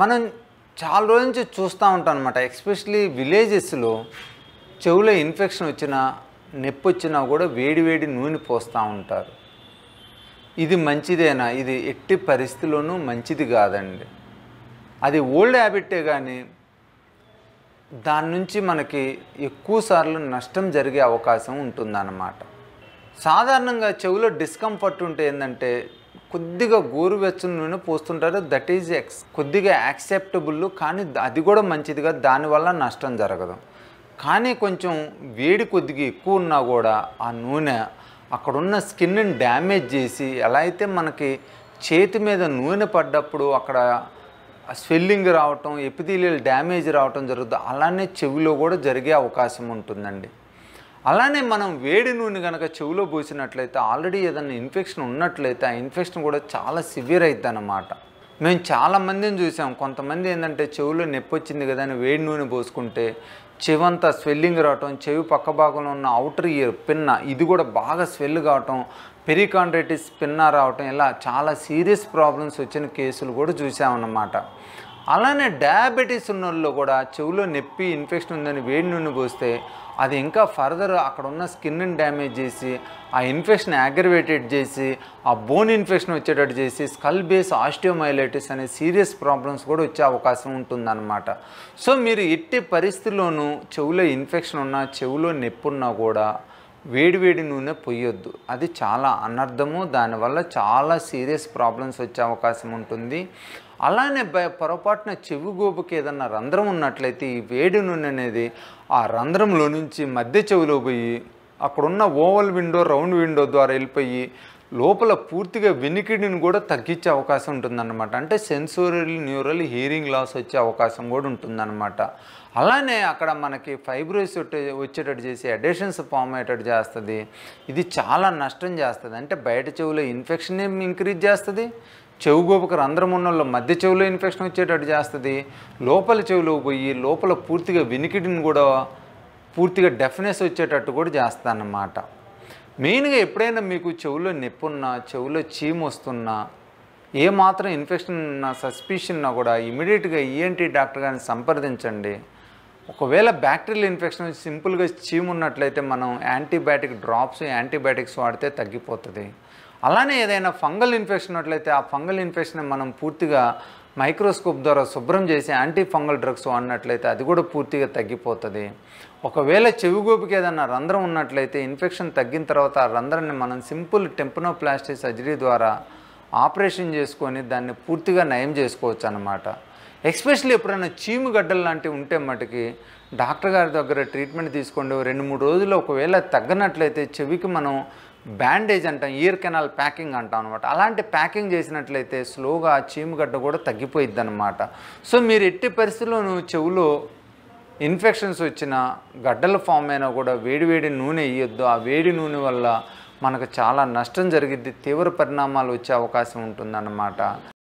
మనం చాలా రోజుల నుంచి చూస్తూ ఉంటాం అనమాట ఎస్పెషలీ విలేజెస్లో చెవులో ఇన్ఫెక్షన్ వచ్చినా నొప్పి వచ్చినా కూడా వేడి వేడి నూనె పోస్తూ ఉంటారు ఇది మంచిదేనా ఇది ఎట్టి పరిస్థితిలోనూ మంచిది కాదండి అది ఓల్డ్ హ్యాబిటే కానీ దాని నుంచి మనకి ఎక్కువసార్లు నష్టం జరిగే అవకాశం ఉంటుందన్నమాట సాధారణంగా చెవిలో డిస్కంఫర్ట్ ఉంటే ఏంటంటే కొద్దిగా గోరువెచ్చని నూనె పోస్తుంటారు దట్ ఈజ్ ఎక్స్ కొద్దిగా యాక్సెప్టబుల్ కానీ అది కూడా మంచిదిగా దానివల్ల నష్టం జరగదు కానీ కొంచెం వేడి కొద్దిగా ఎక్కువ ఉన్నా కూడా ఆ నూనె అక్కడున్న స్కిన్ని డ్యామేజ్ చేసి ఎలా అయితే మనకి చేతి మీద నూనె పడ్డప్పుడు అక్కడ స్వెల్లింగ్ రావటం ఎపిథీలియల్ డ్యామేజ్ రావటం జరుగుతుంది అలానే చెవిలో కూడా జరిగే అవకాశం ఉంటుందండి అలానే మనం వేడి నూనె కనుక చెవిలో పోసినట్లయితే ఆల్రెడీ ఏదైనా ఇన్ఫెక్షన్ ఉన్నట్లయితే ఆ ఇన్ఫెక్షన్ కూడా చాలా సివియర్ అవుతుంది అన్నమాట మేము చాలామందిని చూసాం కొంతమంది ఏంటంటే చెవిలో నొప్పి వచ్చింది కదా అని వేడి నూనె పోసుకుంటే చెవంతా స్వెల్లింగ్ రావటం చెవి పక్క భాగంలో ఉన్న అవుటర్ ఇయర్ పిన్న ఇది కూడా బాగా స్వెల్ కావటం పెరికాండ్రైటిస్ పిన్న రావటం ఇలా చాలా సీరియస్ ప్రాబ్లమ్స్ వచ్చిన కేసులు కూడా చూసామన్నమాట అలానే డయాబెటీస్ ఉన్న వాళ్ళు కూడా చెవులో నొప్పి ఇన్ఫెక్షన్ ఉందని వేడి నూనె పోస్తే అది ఇంకా ఫర్దర్ అక్కడ ఉన్న స్కిన్ని డ్యామేజ్ చేసి ఆ ఇన్ఫెక్షన్ అగ్రవేటెడ్ చేసి ఆ బోన్ ఇన్ఫెక్షన్ వచ్చేటట్టు చేసి స్కల్ బేస్ ఆస్టియోమైలైటిస్ అనే సీరియస్ ప్రాబ్లమ్స్ కూడా వచ్చే అవకాశం ఉంటుందన్నమాట సో మీరు ఎట్టి పరిస్థితుల్లోనూ చెవులో ఇన్ఫెక్షన్ ఉన్నా చెవులో నొప్పి ఉన్నా కూడా వేడివేడి నూనె పొయ్యొద్దు అది చాలా అనర్థము దానివల్ల చాలా సీరియస్ ప్రాబ్లమ్స్ వచ్చే అవకాశం ఉంటుంది అలానే పొరపాటున చెవి గోపుకి ఏదన్నా రంధ్రం ఉన్నట్లయితే ఈ వేడి నూనె అనేది ఆ రంధ్రంలో నుంచి మధ్య చెవిలో పోయి అక్కడున్న ఓవల్ విండో రౌండ్ విండో ద్వారా వెళ్ళిపోయి లోపల పూర్తిగా వెనికిడిని కూడా తగ్గించే అవకాశం ఉంటుందన్నమాట అంటే సెన్సోరల్ న్యూరల్ హీరింగ్ లాస్ వచ్చే అవకాశం కూడా ఉంటుందన్నమాట అలానే అక్కడ మనకి ఫైబ్రోస్ వచ్చేటట్టు చేసి అడేషన్స్ ఫామ్ అయ్యేటట్టు చేస్తుంది ఇది చాలా నష్టం చేస్తుంది అంటే బయట చెవులో ఇన్ఫెక్షన్ ఇంక్రీజ్ చేస్తుంది చెవు గోపక రంధ్రం ఉన్న మధ్య చెవులో ఇన్ఫెక్షన్ వచ్చేటట్టు చేస్తుంది లోపల చెవిలో పోయి లోపల పూర్తిగా వినికిడిని కూడా పూర్తిగా డెఫినెస్ వచ్చేటట్టు కూడా అన్నమాట మెయిన్గా ఎప్పుడైనా మీకు చెవులో నొప్పి ఉన్నా చెవులో చీమ్ వస్తున్నా ఏమాత్రం ఇన్ఫెక్షన్ ఉన్నా సస్పిషన్ ఉన్నా కూడా ఇమీడియట్గా ఈఎన్టీ e డాక్టర్ గారిని సంప్రదించండి ఒకవేళ బ్యాక్టీరియల్ ఇన్ఫెక్షన్ సింపుల్గా చీమ్ ఉన్నట్లయితే మనం యాంటీబయాటిక్ డ్రాప్స్ యాంటీబయాటిక్స్ వాడితే తగ్గిపోతుంది అలానే ఏదైనా ఫంగల్ ఇన్ఫెక్షన్ ఉన్నట్లయితే ఆ ఫంగల్ ఇన్ఫెక్షన్ మనం పూర్తిగా మైక్రోస్కోప్ ద్వారా శుభ్రం చేసే యాంటీ ఫంగల్ డ్రగ్స్ అన్నట్లయితే అది కూడా పూర్తిగా తగ్గిపోతుంది ఒకవేళ చెవిగోపుకి ఏదైనా రంధ్రం ఉన్నట్లయితే ఇన్ఫెక్షన్ తగ్గిన తర్వాత ఆ రంధ్రాన్ని మనం సింపుల్ టెంపనోప్లాస్టిక్ సర్జరీ ద్వారా ఆపరేషన్ చేసుకొని దాన్ని పూర్తిగా నయం చేసుకోవచ్చు అనమాట ఎక్స్పెషల్లీ ఎప్పుడైనా చీము గడ్డలు లాంటివి ఉంటే మటుకి డాక్టర్ గారి దగ్గర ట్రీట్మెంట్ తీసుకోండి రెండు మూడు రోజులు ఒకవేళ తగ్గనట్లయితే చెవికి మనం బ్యాండేజ్ అంటాం ఇయర్ కెనాల్ ప్యాకింగ్ అంటాం అనమాట అలాంటి ప్యాకింగ్ చేసినట్లయితే స్లోగా చీమగడ్డ కూడా తగ్గిపోయిద్ది అనమాట సో మీరు ఎట్టి పరిస్థితుల్లో నువ్వు చెవులో ఇన్ఫెక్షన్స్ వచ్చిన గడ్డల ఫామ్ అయినా కూడా వేడివేడి నూనె వేయొద్దు ఆ వేడి నూనె వల్ల మనకు చాలా నష్టం జరిగిద్ది తీవ్ర పరిణామాలు వచ్చే అవకాశం ఉంటుందన్నమాట